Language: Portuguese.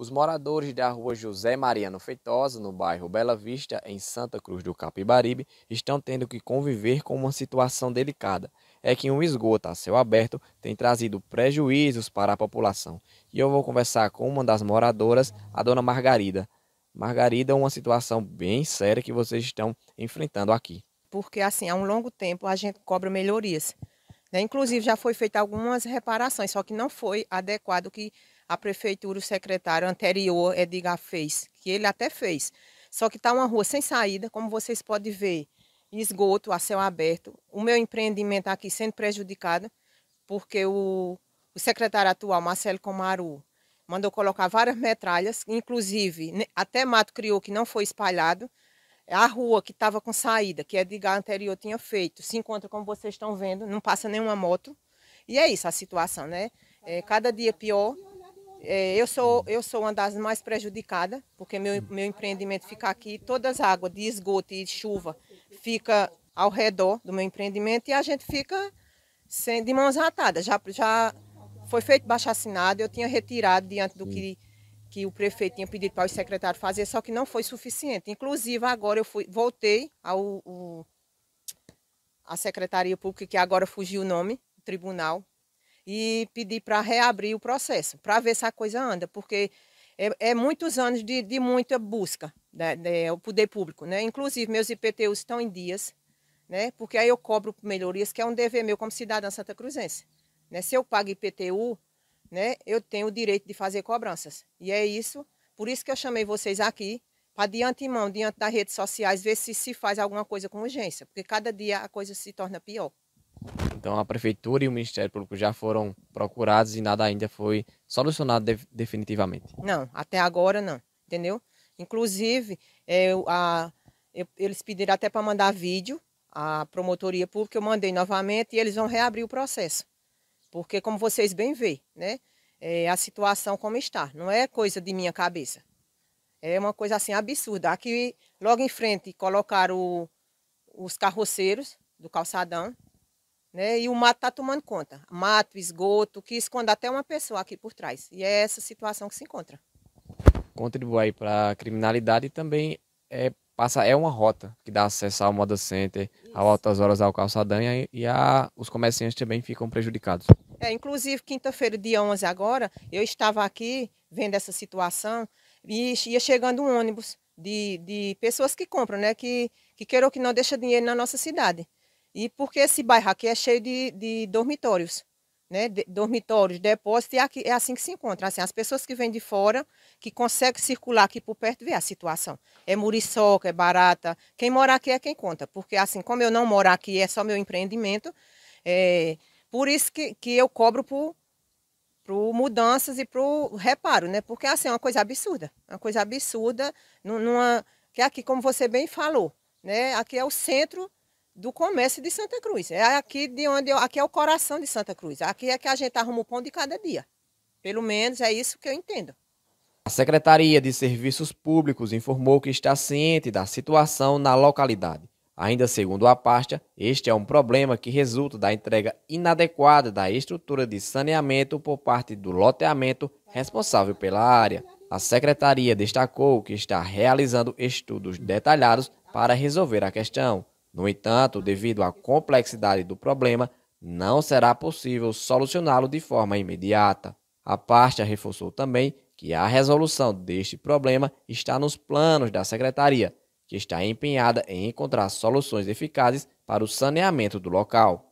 Os moradores da rua José Mariano Feitosa, no bairro Bela Vista, em Santa Cruz do Capibaribe, estão tendo que conviver com uma situação delicada. É que um esgoto a céu aberto tem trazido prejuízos para a população. E eu vou conversar com uma das moradoras, a dona Margarida. Margarida, uma situação bem séria que vocês estão enfrentando aqui. Porque assim, há um longo tempo a gente cobra melhorias. Né? Inclusive já foi feita algumas reparações, só que não foi adequado que a prefeitura, o secretário anterior, Edgar, fez, que ele até fez. Só que está uma rua sem saída, como vocês podem ver, esgoto a céu aberto. O meu empreendimento aqui sendo prejudicado, porque o, o secretário atual, Marcelo Comaru, mandou colocar várias metralhas, inclusive né, até mato criou que não foi espalhado. A rua que estava com saída, que Edgar anterior tinha feito, se encontra como vocês estão vendo, não passa nenhuma moto. E é isso a situação, né? É, cada dia pior. É, eu, sou, eu sou uma das mais prejudicadas, porque meu, meu empreendimento fica aqui, todas as águas de esgoto e de chuva fica ao redor do meu empreendimento e a gente fica sem, de mãos atadas. Já, já foi feito baixo assinado, eu tinha retirado diante do que, que o prefeito tinha pedido para o secretário fazer, só que não foi suficiente. Inclusive, agora eu fui, voltei ao, ao a Secretaria Pública, que agora fugiu o nome, o tribunal, e pedir para reabrir o processo, para ver se a coisa anda, porque é, é muitos anos de, de muita busca né, né, o poder público, né? Inclusive meus IPTUs estão em dias, né? Porque aí eu cobro melhorias, que é um dever meu como cidadã santa cruzense, né? Se eu pago IPTU, né? Eu tenho o direito de fazer cobranças e é isso. Por isso que eu chamei vocês aqui para de antemão, diante das redes sociais, ver se se faz alguma coisa com urgência, porque cada dia a coisa se torna pior. Então a prefeitura e o Ministério Público já foram procurados e nada ainda foi solucionado de definitivamente. Não, até agora não, entendeu? Inclusive, é, eu, a, eu, eles pediram até para mandar vídeo à promotoria pública, eu mandei novamente e eles vão reabrir o processo. Porque, como vocês bem veem, né, é a situação como está, não é coisa de minha cabeça. É uma coisa assim absurda. Aqui, logo em frente, colocaram o, os carroceiros do calçadão, né? E o mato está tomando conta. Mato, esgoto, que esconde até uma pessoa aqui por trás. E é essa situação que se encontra. Contribuir para a criminalidade também é, passa, é uma rota que dá acesso ao Moda Center, a Altas Horas, ao Calçadão e, e a, os comerciantes também ficam prejudicados. É, inclusive, quinta-feira, dia 11 agora, eu estava aqui vendo essa situação e ia chegando um ônibus de, de pessoas que compram, né? Que, que queiram que não deixa dinheiro na nossa cidade. E porque esse bairro aqui é cheio de, de dormitórios, né? De, dormitórios, depósitos, e aqui é assim que se encontra. Assim, as pessoas que vêm de fora, que conseguem circular aqui por perto, vê a situação. É muriçoca, é barata. Quem mora aqui é quem conta. Porque assim, como eu não moro aqui, é só meu empreendimento, é, por isso que, que eu cobro por, mudanças e para o reparo, né? Porque assim, é uma coisa absurda, é uma coisa absurda, numa, que aqui, como você bem falou, né? Aqui é o centro do comércio de Santa Cruz. É aqui de onde eu, aqui é o coração de Santa Cruz. Aqui é que a gente arruma o pão de cada dia. Pelo menos é isso que eu entendo. A Secretaria de Serviços Públicos informou que está ciente da situação na localidade. Ainda segundo a pasta, este é um problema que resulta da entrega inadequada da estrutura de saneamento por parte do loteamento responsável pela área. A secretaria destacou que está realizando estudos detalhados para resolver a questão. No entanto, devido à complexidade do problema, não será possível solucioná-lo de forma imediata. A pasta reforçou também que a resolução deste problema está nos planos da secretaria, que está empenhada em encontrar soluções eficazes para o saneamento do local.